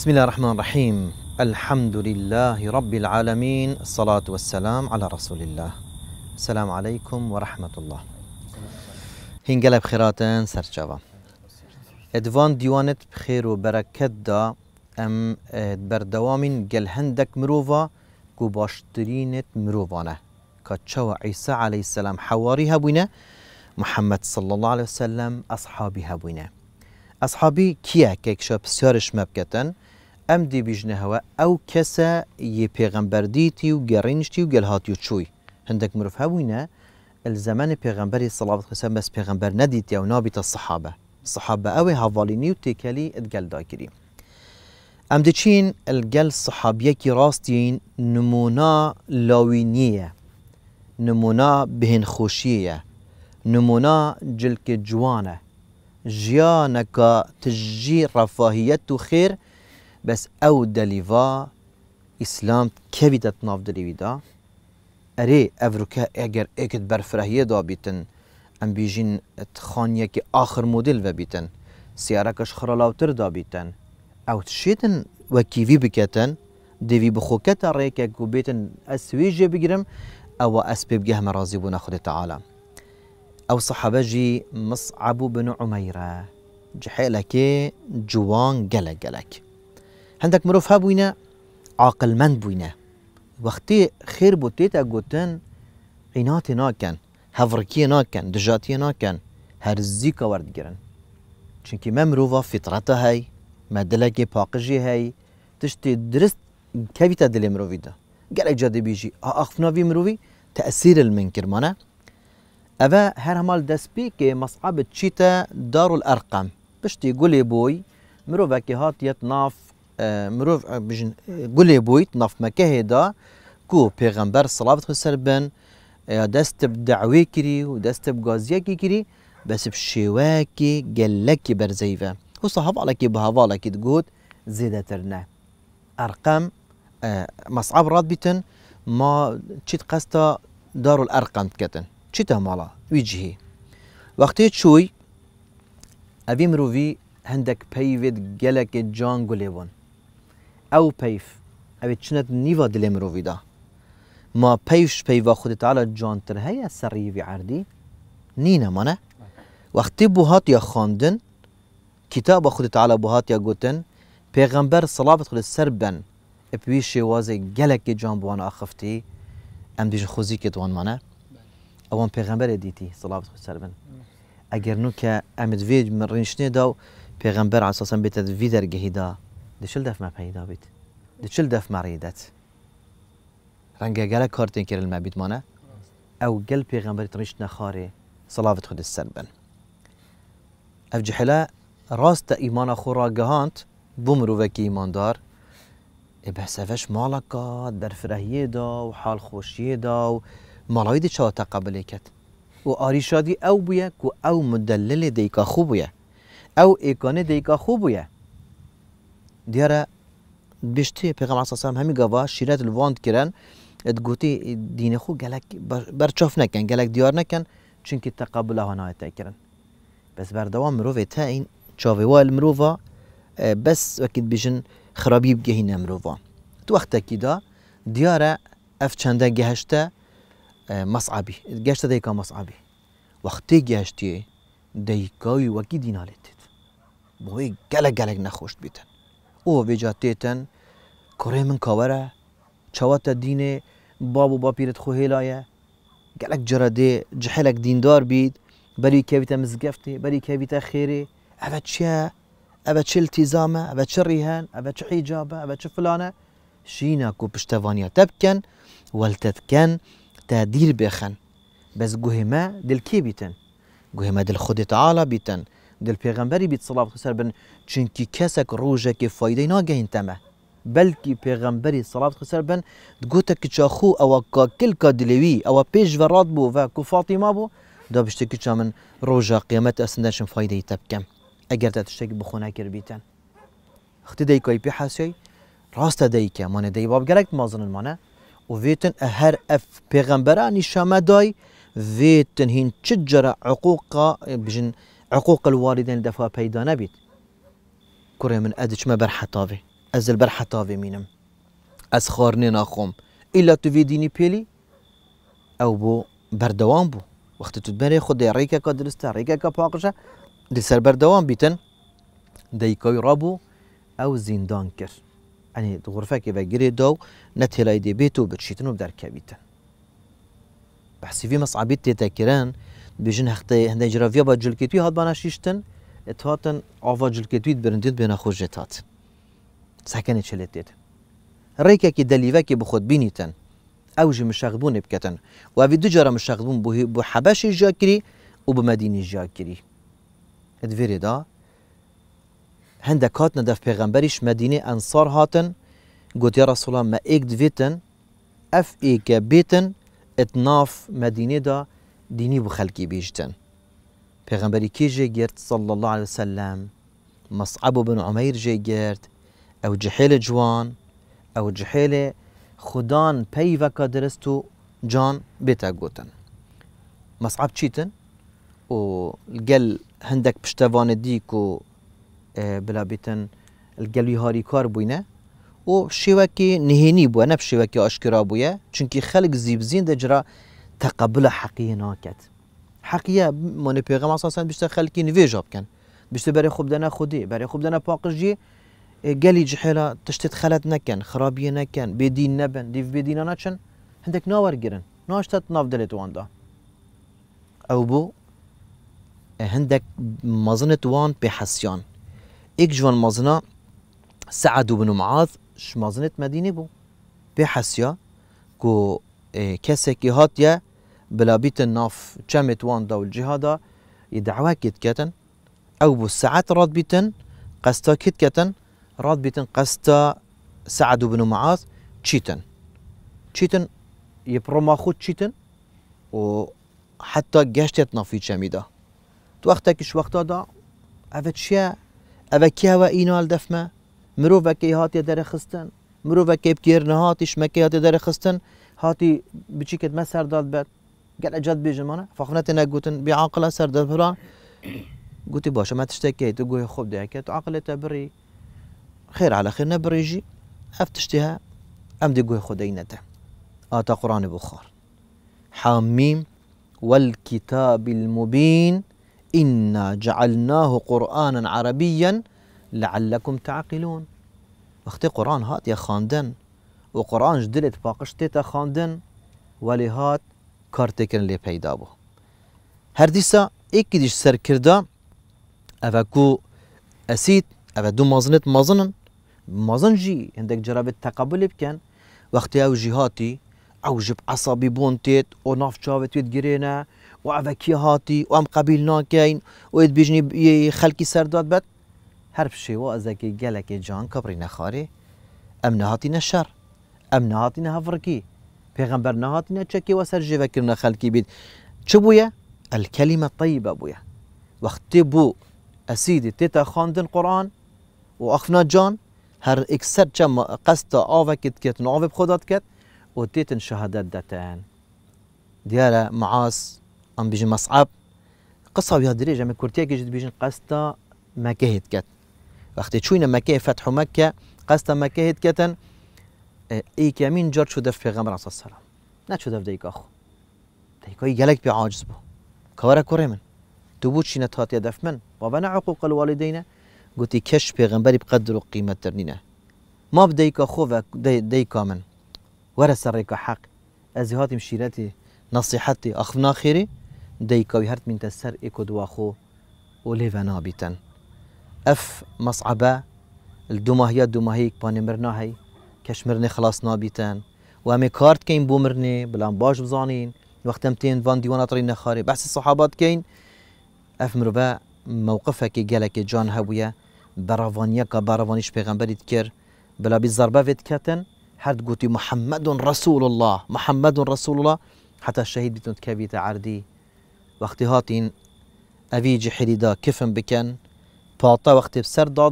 بسم الله الرحمن الرحيم الحمد لله رب العالمين الصلاة والسلام على رسول الله السلام عليكم ورحمة الله قلب خيراتن سرچاوا ادوان ديوانت بخير وبركات دا ام بردوامين قل هندك مروفا كو باشترينت مروفانا كاتشاوا عيسى عليه السلام حواري هبونا محمد صلى الله عليه وسلم أصحابي هبونا أصحابي كيا كيك شو بسيارش مبكتن ئەم دیبیژنەوە ئەو کەسە یە پێغەمبەردیتی و گەڕینشتی و گەلهاتی و چووی هەندێک مرۆڤ هەبووینە زمانی پێغمبەری سەڵات خسەم بەس پێغمبەر نەدیتی ئەو نابیتە سەحابە سەحابە ئەوەی هاڤڵینی و تێکەلی ئەتگەلداگیری ئەم دچین ئەلگەل سەحابیەکی ڕاستین نمونا لاوینیە نمونا بهێنخۆشیە نمونا جلکە جوانە ژیانەکە تژی ڕەفاهیەت و خێر بس او دليفا اسلام كبدت ناف دليفيدا اري افروكا اگر اكت برفرهيه دا بيتن ام بيجين تخانيه كي اخر موديل و سياره كش خرالاوتر دا او تشيتن وكيفي بكتن دیوی بخو کتا ری که گو بیتن او اسبیب گه رازي بونا خود تعالی او صحابجي مصعب بن عميره جحیل که جوان قلق قلق هەندێک مرۆڤ بوينة عاقلمەند بووینە وەختی خێر بۆ تێتە گوتن عیناتێ ناکەن هەڤڕکیە ناکەن دژاتیە ناکەن هەرزی کەوەردگرن چونکی مە مرۆڤ فترەتە هەی مەدلەکێ پاقژی هەی تشتی درست کەویتە دلێ مرۆڤیدا گەلێک جا دەبیژی ئاخفناوی مرۆڤی تەسیر من کرمانە ئەە هەر هەمال دەستپیکێ مەسعبت تشيتا دار الأرقام بشتي قولي بوي بۆی هات هاتیەت ناف آه، مروف آه، بجن قولي بويت نف مكهدا كو بيغمبر صلاة خسر بن آه، دست بدعوي كري ودست بغازية كري بس بشيواكي قلكي برزيفة هو صحاب على كي بهافالا كي تقول زيدة ترنا أرقام مصعب رادبتن ما تشيت قاستا دارو الأرقام تكتن تشيتها مالا وجهي وقت شوي أبي مروفي هندك بيفيد جلك جان قليبون او پیف او چند نیوا دل مروی دا ما پیش پیوا خود تعالی جان تر هی سری وی عردی نینه مانه وقتی بوهات یا خواندن کتاب خود تعالی بوهات یا گوتن پیغمبر صلابت خود سر بن اپوی شواز گلک جان بوان آخفتی ام دیش خوزی که دوان مانه اوان پیغمبر دیتی صلابت خود سر بن اگر نو که امید وید من رینشنی داو پیغمبر عصاصا بیتد وی درگهی دا دی دف ما پیدا بیت دی دف ما ریدت رنگه گله کارتین کرل ما بیت مانه او قلب پیغمبر تريش نخاري صلاة خد السربن جحلا راست ايمان خورا جهانت بمرو وكي ايمان دار بس افش مالكا در فرهيه دا حال خوشيه دا ومالايدي شا تقبلكت و دي او بيك و او مدلل ديكا خوبيه او ايكانه ديكا خوبيه دیاره بیشتر سام همی گوا شیرات الواند کردن اد لڤۆند دین خو دینەخۆ بر بەرچۆف نکن گەلک دیار نکن چون که تقبل نەکەن چونکی تەقابلە بس بر دوام مرۆڤێت تا این چاوێوال اه، بس وقت بیشن خرابی خراپی بگەهینە مرۆڤە تو دا دیاره اف چەندە گەهشتە اه، مصعبی گەشتە دەیکا مصعبی وقتی گەشتی دەیکاوی وەکی دینالێتێت بۆی گەلە گەلک نخوشت بیتن او ویجا تیتن کره من کاوره چواتا دینه بابو با پیرت خو هیلایه گلک جرده جحلک دیندار بید که کبیتا مزگفته که کبیتا خیره اوه چیه اوه چه التزامه اوه چه ریهن اوه چه حجابه اوه چه فلانه شینا کو پشتوانیا تبکن ولتتکن تدیر بخن بس ما دل کی بیتن ما دل خود تعالی بیتن دل پیغمبری بیت صلوات خسر بن چونکی کسک روزه که فایده ناگهین تمه بلکی پیغمبری صلوات خسر بن گوته که چاخو او کل کا دلوی او پیش و راد بو و کو فاطمه بو دا بشته که چامن روزه قیمت اسندشم فایده تبکم اگر که بخونه کر بیتن ختی دی کای پی حسی راست دی که من دی باب گرک مازن مانه و ویتن هر اف پیغمبرانی شمدای ویتن هین چجرا عقوق بجن عقوق الوالدين دفا بيدا نبید کره من ادش ما برحتاوه از طافي مينم از خارني ناخوم الا تو وی بيلي او بو بردوام بو وقت تو بری خود ریکا کا درسته ریکا کا پاقشه دل سر بردوام رابو او زندان کرد يعني غرفة كي بجري دو نتهلا دي بيتو بتشيتنو بدر كبيتن بحسي في مصعبيت تتكران بیژن هەختەی هەندێک جراڤیا بە جلکێتوی هات باناشیشتن هاتن ئاوا برندت بنا بێنە ساكنت شلتت سەکەنی كي دێت ڕێکێکی دەلیڤکی بخۆت بینیتن ئەو ژی مشەغبوونی بکەن واوی دوجارە مشەغبوون بۆ حەبەشی ژاکری و بمديني جاكري ژاکری ئەدێرێدا هەندێک هاتنە دەف پێغەمبەریش مەدینی انصار هاتن گوتیە ما مە ئێک اف ئەف ئێکە اتناف ئتناف دا ديني بو خەلکی بيجتن پێغەمبەری کی گرت سەڵ الله عليه وسلم مصعب بن بن جه گرت او جحيل جوان او جحێلێ خدان پەیڤەکە درست درستو جان بێتە گوتن مصعب چیتن و پشتوان هەندێک کو بلا و القل گەلوی کار بوينه و شێوەکی نهيني بوينه نەپ شێوەکی ئاشکرا بووە چونکی خەلک زیبزین دەجرا تقبل حقیه ناکد حقیه من پیغمبر اساسا بیشتر خلکی نویجا بکن بیشتر برای خوب دنه خودی برای خوب دنه پاقجی قالي اه، جحيلا تشتت خلت نكن خرابية نكن بدين نبن ديف بدين ناتشن عندك ناور جرن ناشتت ناف دلت واندا أو بو عندك اه، مزنة وان بحسيان ايك جوان مزنة سعد بن معاذ ش مزنة مدينة بو بحسيا كو كسكي اه، هاتيا بلا بيت ناف چمت وان دا الجهادا يدعوا كت كتن او بو ساعات راد بيتن قستا كت كتن راد بيتن قستا سعد بن معاذ تشيتن تشيتن يبرما خود تشيتن و حتى جشتت نافي چمیدا تو وقتا كش وقتا دا اوه چیه اوه کیه و اینال دفمه مرو وکی هاتي در خستن مرو وکی بكير نهاتي شمكي هاتي در خستن هاتي بچی مسر داد بات قال اجاد بيجي مانا فخفنت انا قلت بعاقله سرد فلان قلت باشا ما تشتكيت تقول خب دعكت عقلته بري خير على خير نبريجي افتشتها ام دي خدينته آه، آتا قرآن بخار حاميم والكتاب المبين إنا جعلناه قرآنا عربيا لعلكم تعقلون اختي قرآن هات يا خاندن وقرآن جدلت فاقشتيتا خاندن ولي هات کارتکن لی پیدا بو هر دیسا ایک دیش سر کردا اوا کو اسید اوا دو مازنت مازنن مازن جی هندک جراب تقبل بکن وقتی او جهاتی او جب عصابی بونتیت او ناف چاوت ویت گرینه و اوا کی هاتی و ام قبیل ناکین و ایت بیجنی خلکی سر داد بد هر پشیوا از اکی گلک جان کبری نخاری ام نهاتی نشر ام نهاتی نهفرکی پیغمبر نهات نه چه کی نهاتینە چەکەوە سەرژێڤەکردە خلقی بید چه بووە؟ الکلمه طیبه بووە وقتی بو اسیدی تیتا خاندن قرآن و ئەخنا جان هر اکسر چه قصد آوه کت کت کردن آوه بخودات کت و تێتن شەهادەت دەتەن دیارە معاس ام مصعب بژ مەسعب قسە یا درێژە ئەمە کورتێکیشت بژین قەستە مەکە هیت کرد وەختی چوینە مەکەی فەتحومەکە قەستە مەکە هیت کردن ای جار ئەیکەمین جۆر پیغمبر دەست پێغەمرا نه سەرم ناچوو دیگه آخو دیگه ای گلک بی عاجز بو کار کوڕێ من تو بود چینە نتاتی دەف من و بنا عقوق الوالدین گوتی کش پیغمبری بقدر و قیمت در نینە ما آخو و دەیکا من وەرە سەڕێکە حق ئەزی هاتیم شیرەتی نصیحەتی ئەخنا خێری دەیکاوی هەرمینتە سەر ئێکۆ دواخۆ و لێڤە نابیتەن ئەف مەسعبە دوماهە دوماهەیەک پانێمر ناهەی کەشمرنێ خلاص نابیتەن و ئەمێ کارتکەین بۆ بزانين بەڵام باش بزانین وەختم خاري ڤان الصحابات كين بەس سەحاباتکەین ئەف مرۆڤە مووقفەکی گەلێکی جان هەبووە بەڕاوانیەکە باڕوانیش پێغمبەریت کرد بەلابی زربەێت کەتن هەرد گوتی محمد رسول الله محمد رسول الله حتا شەهید بتون کەویتە عردی وەختی هاتین ئەوی جحریدا کفم بکەن پاتە بسر بسەر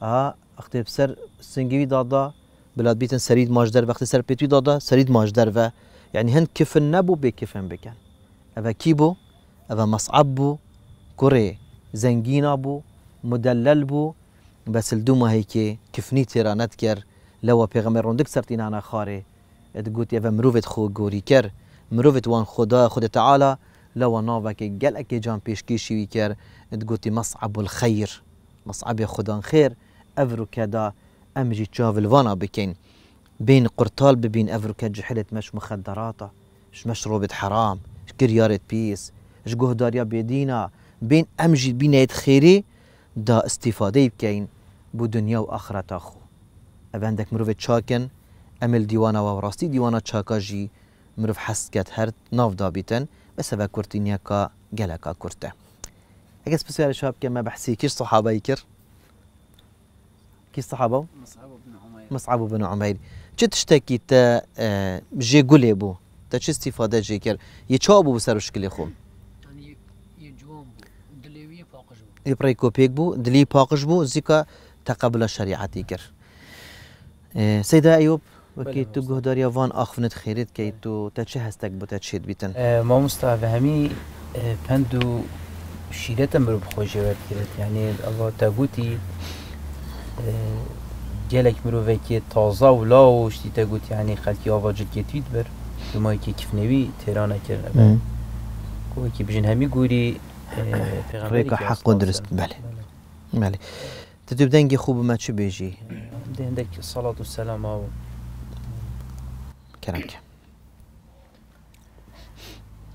آه ئەختی بسر سنگوی دادا بلاد بیتن سرید ماج در وقتی سر پیتوی دادا سرید ماج در و یعنی هن کفن نبو به کفن بکن اوه کی بو اوه مصعب بو کره زنگینا بو مدلل بو بس الدوما هيك كفني ترى نتكر لو بيغمر روندك سرتين انا خاري تقول يا مروفت خو غوري كر مروفت وان خدا خدا تعالى لو نافا گل جلك جان بيش كيشي ويكر تقول مصعب الخير مصعب خدا خير افرو كذا امجي تشاف الفانا بكين بين قرطال بين افريكا جحلت مش مخدراته مش مشروب حرام مش كريارة بيس مش يا بيدينا بين امجي بين خيري دا استفاده بكين بو دنيا واخرة تاخو عندك مروف تشاكن امل ديوانا وراستي ديوانا تشاكاجي مروف حسكت هرت ناف دابيتن بس هذا كورتينيا كا جلكا كورته بس بسيار شاب كم بحسي كيش صحابي كر كي صحابه مصعب بن عمير مصعب بن عمير چه تشتكي تا آه، جي قولي بو تا چه استفاده جي كر يچا بو بسر شكل خو يعني يجوم دليوي باقش بو يبري كوبيك بو دلي باقش بو زيكا تقبل الشريعه كر سيدة أيوب وكي تو گهداریا وان آخفنت خيرت كي تو تا چه هستك بو تا چید بيتن آه، ما مستعفه همي آه، پندو شیرتم برو بخوشی ورد کرد یعنی الله تاگوتی جلک مرو که تازه و لاوش دیتا گوت یعنی خلکی آوا جلکی تید بر دو که کف نوی تیرانه کرد بر و وکی بجن همی گوری پیغمبری که حق و درست بله بله, بله. تا دو بدنگی خوب ما چو بیجی؟ دیندک صلاة و سلام آو کرم کم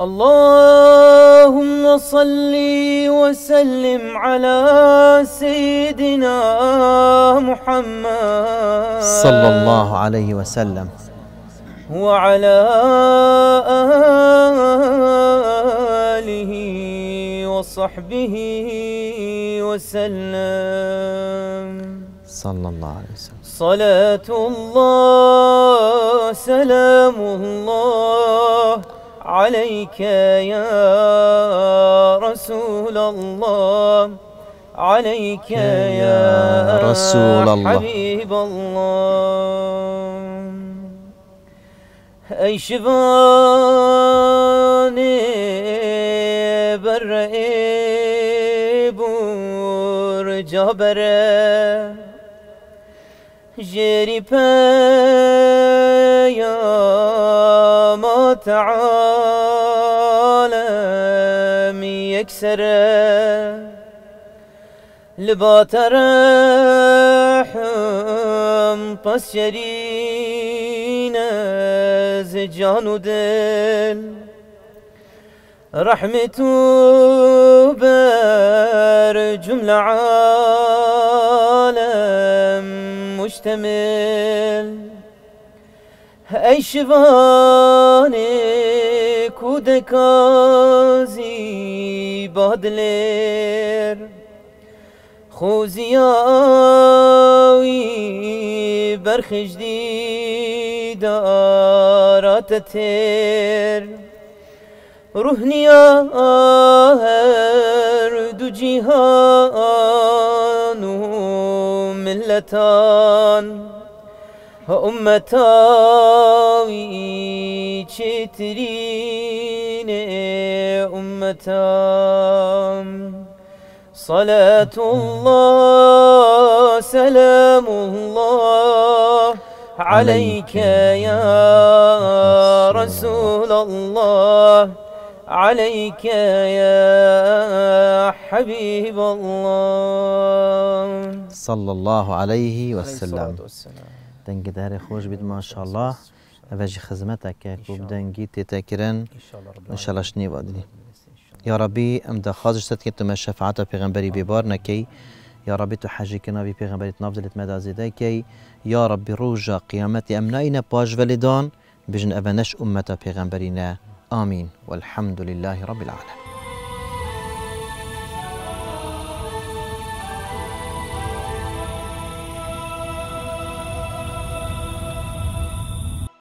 اللهم صل وسلم على سيدنا محمد صلى الله عليه وسلم وعلى آله وصحبه وسلم صلى الله عليه وسلم صلاة الله سلام الله عليك يا رسول الله عليك يا رسول الله حبيب الله ای شبان بر بور جابره جری پر تعالى من يكسر لبات رحم بس از زجان ودل رحمته رحمتو بر جمله عالم مشتمل ای شوان کودکازی بادلر خوزیاوی برخجدی دارات تر روحنیا هر دو جیهان و ملتان امتای چترین امتم صلاة الله سلام الله عليك يا رسول الله عليك يا حبيب الله صلى الله عليه وسلم دنگی داره خوش بید ماشاءالله و جی خزمتا که کوب دنگی تیتا کرن انشاءالله شنی وادنی یا ربی ام دا خازش ست که تو ما و پیغمبری بیبار نکی يا ربي تحجي كنا في بيغمبري تنافزلت مدى زيداكي يا ربي روجا قيامتي أمناينا باج فلدان بجن أبنش أمتا بيغمبرينا آمين والحمد لله رب العالمين